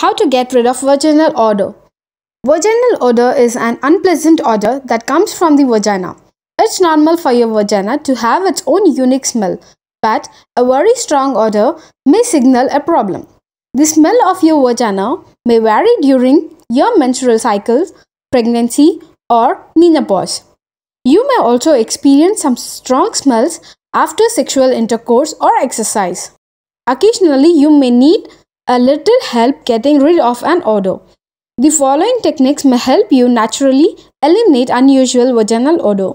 How to get rid of vaginal odor. Vaginal odor is an unpleasant odor that comes from the vagina. It's normal for your vagina to have its own unique smell, but a very strong odor may signal a problem. The smell of your vagina may vary during your menstrual cycles, pregnancy, or menopause. You may also experience some strong smells after sexual intercourse or exercise. Occasionally, you may need a little help getting rid of an odor. The following techniques may help you naturally eliminate unusual vaginal odor.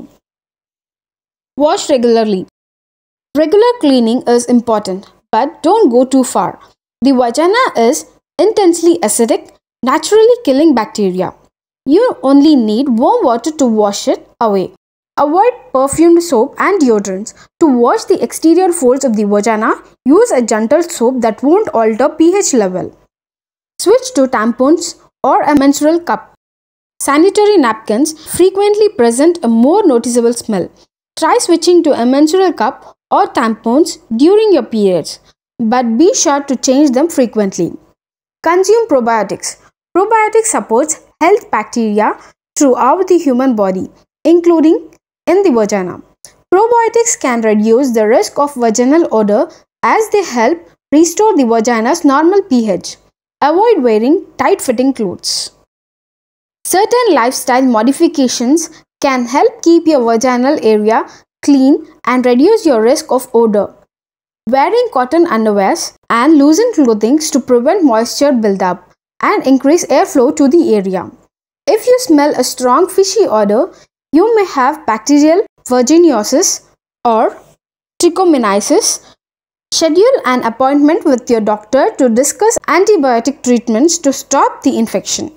Wash regularly. Regular cleaning is important, but don't go too far. The vagina is intensely acidic, naturally killing bacteria. You only need warm water to wash it away. Avoid perfumed soap and deodorants. To wash the exterior folds of the vagina, use a gentle soap that won't alter pH level. Switch to tampons or a menstrual cup. Sanitary napkins frequently present a more noticeable smell. Try switching to a menstrual cup or tampons during your periods, but be sure to change them frequently. Consume probiotics. Probiotics supports health bacteria throughout the human body, including in the vagina. Probiotics can reduce the risk of vaginal odor as they help restore the vagina's normal pH. Avoid wearing tight-fitting clothes. Certain lifestyle modifications can help keep your vaginal area clean and reduce your risk of odor. Wearing cotton underwears and loosened clothing to prevent moisture buildup and increase airflow to the area. If you smell a strong fishy odor, you may have bacterial vaginosis or trichomoniasis. Schedule an appointment with your doctor to discuss antibiotic treatments to stop the infection.